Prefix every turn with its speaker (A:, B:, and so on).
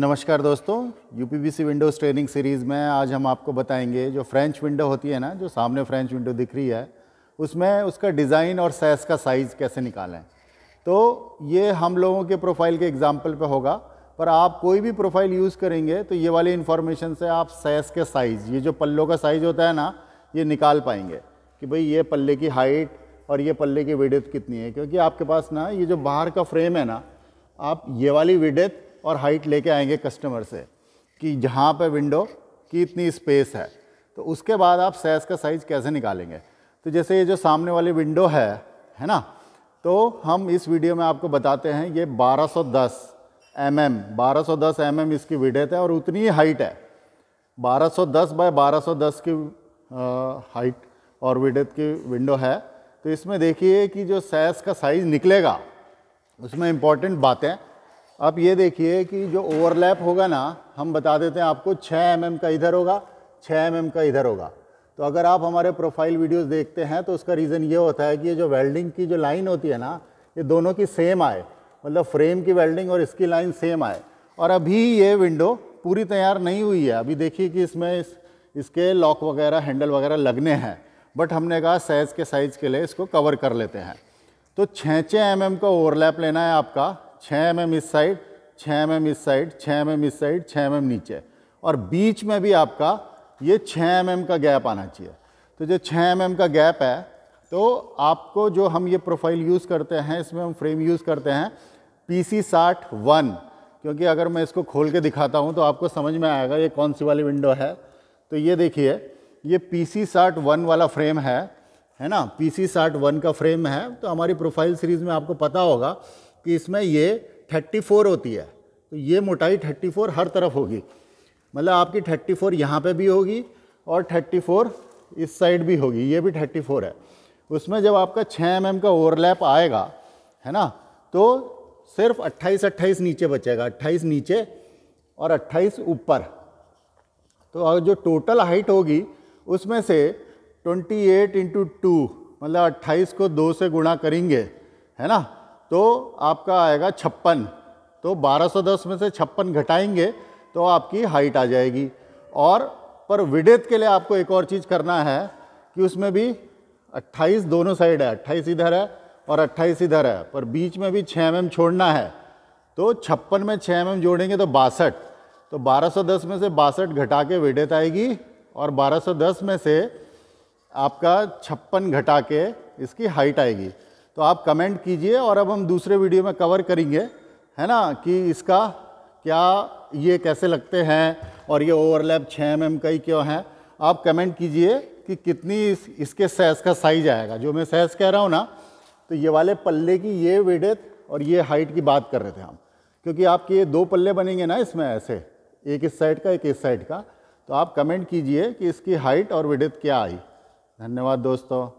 A: नमस्कार दोस्तों uPVC Windows training series में आज हम आपको बताएंगे जो फ्रेंच विंडो होती है ना जो सामने फ्रेंच विंडो दिख रही है उसमें उसका डिज़ाइन और सैस का साइज़ कैसे निकालें तो ये हम लोगों के प्रोफाइल के एग्जाम्पल पे होगा पर आप कोई भी प्रोफाइल यूज़ करेंगे तो ये वाली इन्फॉर्मेशन से आप सैस के साइज़ ये जो पल्लों का साइज़ होता है ना ये निकाल पाएंगे कि भाई ये पल्ले की हाइट और ये पल्ले की विडेथ कितनी है क्योंकि आपके पास ना ये जो बाहर का फ्रेम है ना आप ये वाली विडेथ और हाइट लेके आएंगे कस्टमर से कि जहाँ पे विंडो की इतनी स्पेस है तो उसके बाद आप सैज का साइज़ कैसे निकालेंगे तो जैसे ये जो सामने वाली विंडो है है ना तो हम इस वीडियो में आपको बताते हैं ये 1210 सौ mm, 1210 mm इसकी विडेथ है और उतनी ही हाइट है 1210 सौ बाय 1210 की हाइट और विडेथ की विंडो है तो इसमें देखिए कि जो सैस का साइज़ निकलेगा उसमें इम्पॉर्टेंट बातें अब ये देखिए कि जो ओवरलैप होगा ना हम बता देते हैं आपको 6 एम mm का इधर होगा 6 एम mm का इधर होगा तो अगर आप हमारे प्रोफाइल वीडियोस देखते हैं तो उसका रीज़न ये होता है कि ये जो वेल्डिंग की जो लाइन होती है ना ये दोनों की सेम आए मतलब फ्रेम की वेल्डिंग और इसकी लाइन सेम आए और अभी ये विंडो पूरी तैयार नहीं हुई है अभी देखिए कि इसमें इस, इसके लॉक वगैरह हैंडल वगैरह लगने हैं बट हमने कहा साइज़ के साइज़ के लिए इसको कवर कर लेते हैं तो छः छः एम का ओवरलैप लेना है आपका छः एम एम इस साइड छः एम एम इस साइड छः एम एम इस साइड छः एम एम नीचे और बीच में भी आपका ये छः एम एम का गैप आना चाहिए तो जो छः एम एम का गैप है तो आपको जो हम ये प्रोफाइल यूज़ करते हैं इसमें हम फ्रेम यूज़ करते हैं पी सी साठ वन क्योंकि अगर मैं इसको खोल के दिखाता हूँ तो आपको समझ में आएगा ये कौन सी वाली विंडो है तो ये देखिए ये पी सी साठ वन वाला फ्रेम है है ना पी सी साठ वन का फ्रेम है तो हमारी प्रोफाइल सीरीज़ में आपको पता होगा कि इसमें ये 34 होती है तो ये मोटाई 34 हर तरफ होगी मतलब आपकी 34 फोर यहाँ पर भी होगी और 34 इस साइड भी होगी ये भी 34 है उसमें जब आपका 6 एम mm का ओवरलैप आएगा है ना तो सिर्फ 28 28 नीचे बचेगा 28 नीचे और 28 ऊपर तो जो टोटल हाइट होगी उसमें से 28 इंटू टू मतलब 28 को दो से गुणा करेंगे है ना तो आपका आएगा छप्पन तो 1210 में से छप्पन घटाएंगे तो आपकी हाइट आ जाएगी और पर विडेथ के लिए आपको एक और चीज़ करना है कि उसमें भी 28 दोनों साइड है 28 इधर है और 28 इधर है पर बीच में भी 6 एम mm छोड़ना है तो छप्पन में 6 एम mm जोड़ेंगे तो बासठ तो 1210 में से बासठ घटा के विडेथ आएगी और 1210 में से आपका छप्पन घटा के इसकी हाइट आएगी तो आप कमेंट कीजिए और अब हम दूसरे वीडियो में कवर करेंगे है ना कि इसका क्या ये कैसे लगते हैं और ये ओवरलैप छः एम एम का ही क्यों है आप कमेंट कीजिए कि कितनी इस, इसके सैज का साइज आएगा जो मैं सैज कह रहा हूँ ना तो ये वाले पल्ले की ये विडेथ और ये हाइट की बात कर रहे थे हम क्योंकि आपके ये दो पल्ले बनेंगे ना इसमें ऐसे एक इस साइड का एक इस साइड का तो आप कमेंट कीजिए कि इसकी हाइट और विडेथ क्या आई धन्यवाद दोस्तों